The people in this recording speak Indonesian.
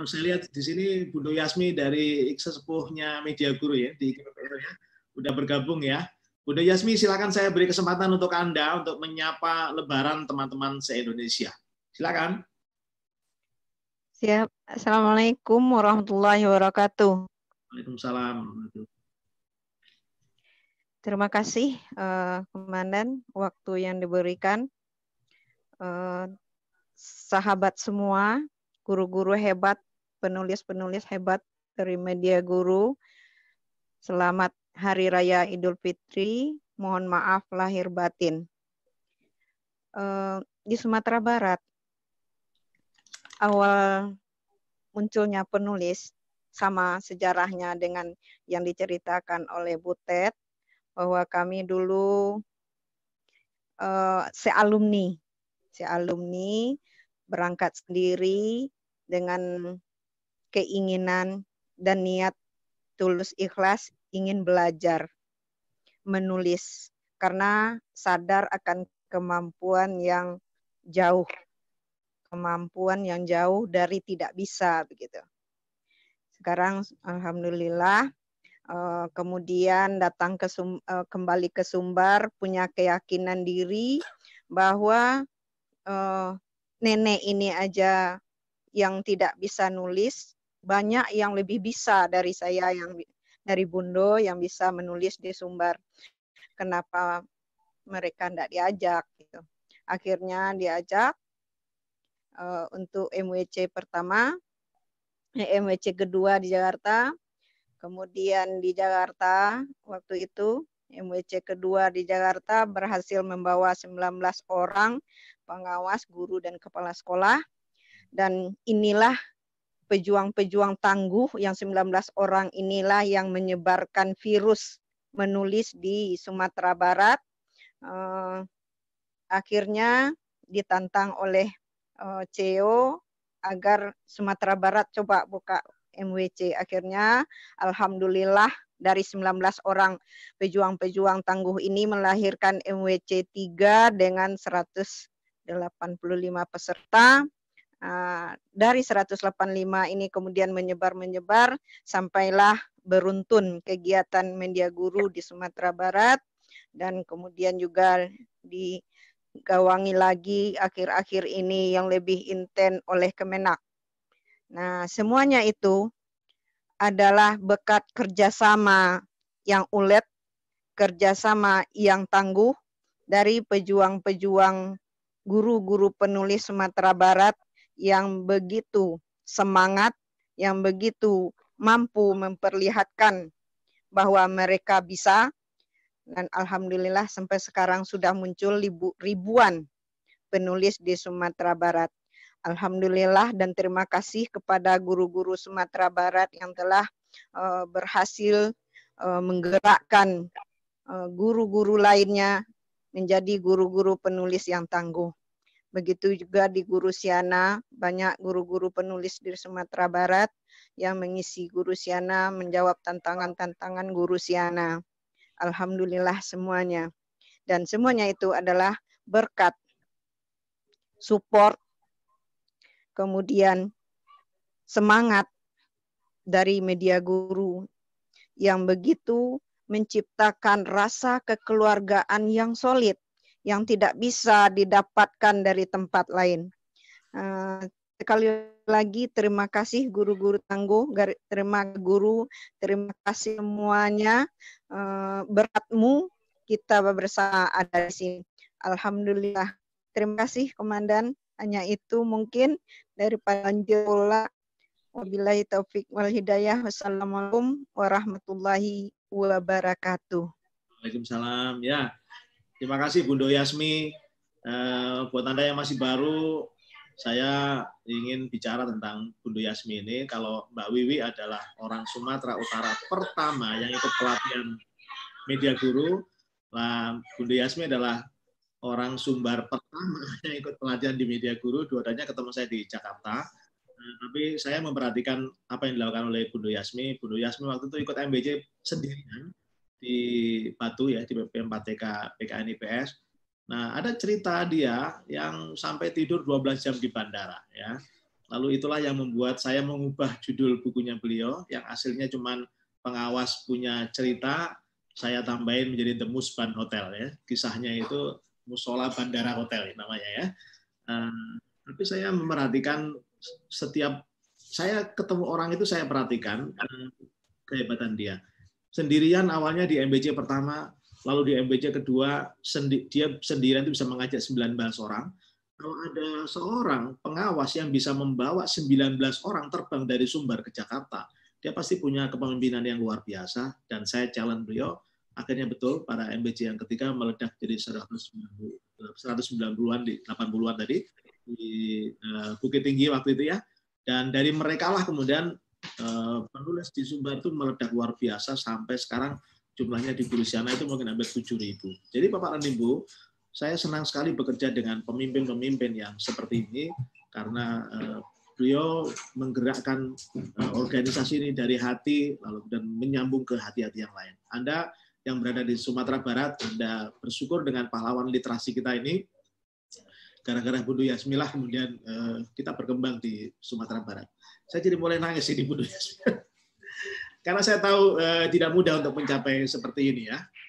Kalau saya lihat di sini Bunda Yasmi dari Iksa Sepuhnya Media Guru ya di KPPR ya, sudah bergabung ya. Bunda Yasmi, silakan saya beri kesempatan untuk Anda untuk menyapa lebaran teman-teman se-Indonesia. Silakan. Siap. Assalamualaikum warahmatullahi wabarakatuh. Waalaikumsalam. Terima kasih, uh, Komandan, waktu yang diberikan. Uh, sahabat semua, guru-guru hebat penulis-penulis hebat dari media guru. Selamat Hari Raya Idul Fitri. Mohon maaf lahir batin. Eh, di Sumatera Barat, awal munculnya penulis sama sejarahnya dengan yang diceritakan oleh Butet bahwa kami dulu uh, sealumni, sealumni berangkat sendiri dengan keinginan dan niat tulus ikhlas ingin belajar menulis karena sadar akan kemampuan yang jauh kemampuan yang jauh dari tidak bisa begitu. Sekarang alhamdulillah eh, kemudian datang ke eh, kembali ke Sumbar punya keyakinan diri bahwa eh, nenek ini aja yang tidak bisa nulis banyak yang lebih bisa dari saya yang dari Bundo yang bisa menulis di Sumbar. Kenapa mereka tidak diajak gitu. Akhirnya diajak uh, untuk MWC pertama, eh, MWC kedua di Jakarta, kemudian di Jakarta waktu itu MWC kedua di Jakarta berhasil membawa 19 orang pengawas, guru, dan kepala sekolah. Dan inilah pejuang-pejuang tangguh yang 19 orang inilah yang menyebarkan virus menulis di Sumatera Barat. Eh, akhirnya ditantang oleh eh, CEO agar Sumatera Barat coba buka MWC. Akhirnya alhamdulillah dari 19 orang pejuang-pejuang tangguh ini melahirkan MWC 3 dengan 185 peserta uh, dari 185 ini kemudian menyebar-menyebar sampailah beruntun kegiatan media guru di Sumatera Barat dan kemudian juga digawangi lagi akhir-akhir ini yang lebih intens oleh Kemenak. Nah, semuanya itu adalah bekat kerjasama yang ulet, kerjasama yang tangguh dari pejuang-pejuang guru-guru penulis Sumatera Barat yang begitu semangat, yang begitu mampu memperlihatkan bahwa mereka bisa. Dan alhamdulillah sampai sekarang sudah muncul ribuan penulis di Sumatera Barat. Alhamdulillah dan terima kasih kepada guru-guru Sumatera Barat yang telah uh, berhasil uh, menggerakkan eh, guru-guru uh, lainnya menjadi guru-guru penulis yang tangguh. Begitu juga di Guru Siana, banyak guru-guru penulis di Sumatera Barat yang mengisi Guru Siana, menjawab tantangan-tantangan Guru Siana. Alhamdulillah semuanya. Dan semuanya itu adalah berkat, support, kemudian semangat dari media guru yang begitu menciptakan rasa kekeluargaan yang solid yang tidak bisa didapatkan dari tempat lain. Eh, sekali lagi terima kasih guru-guru tangguh, terima guru, terima kasih semuanya uh, beratmu kita bersama ada di sini. Alhamdulillah. Terima kasih Komandan. Hanya itu mungkin dari Panjola. Wabillahi taufik wal hidayah. Wassalamualaikum warahmatullahi wabarakatuh. Waalaikumsalam. Ya, Terima kasih Bundo Yasmi. Uh, buat Anda yang masih baru, saya ingin bicara tentang Bundo Yasmi ini. Kalau Mbak Wiwi adalah orang Sumatera Utara pertama yang ikut pelatihan media guru, nah, Bundo Yasmi adalah orang Sumbar pertama yang ikut pelatihan di media guru. Dua-duanya ketemu saya di Jakarta. Eh, tapi saya memperhatikan apa yang dilakukan oleh Bundo Yasmi. Bundo Yasmi waktu itu ikut MBJ sendirian di Batu ya di BPM 4TK PKN IPS. Nah, ada cerita dia yang sampai tidur 12 jam di bandara ya. Lalu itulah yang membuat saya mengubah judul bukunya beliau yang hasilnya cuman pengawas punya cerita saya tambahin menjadi The Musban Hotel ya. Kisahnya itu Musola Bandara Hotel namanya ya. Uh, tapi saya memperhatikan setiap saya ketemu orang itu saya perhatikan uh, kehebatan dia sendirian awalnya di MBC pertama, lalu di MBC kedua, sendi, dia sendirian itu bisa mengajak 19 orang. Kalau ada seorang pengawas yang bisa membawa 19 orang terbang dari Sumbar ke Jakarta, dia pasti punya kepemimpinan yang luar biasa, dan saya challenge beliau, akhirnya betul para MBC yang ketiga meledak jadi 190, 190-an di 80-an tadi di eh, Bukit Tinggi waktu itu ya. Dan dari merekalah kemudian Eh, penulis di Sumbar itu meledak luar biasa sampai sekarang jumlahnya di Gurisiana itu mungkin hampir ribu. Jadi Bapak dan Ibu, saya senang sekali bekerja dengan pemimpin-pemimpin yang seperti ini karena eh, beliau menggerakkan eh, organisasi ini dari hati lalu dan menyambung ke hati-hati yang lain. Anda yang berada di Sumatera Barat, Anda bersyukur dengan pahlawan literasi kita ini gara-gara Bundu Yasmilah kemudian uh, kita berkembang di Sumatera Barat. Saya jadi mulai nangis ini Bundu Yasmilah. Karena saya tahu uh, tidak mudah untuk mencapai seperti ini ya.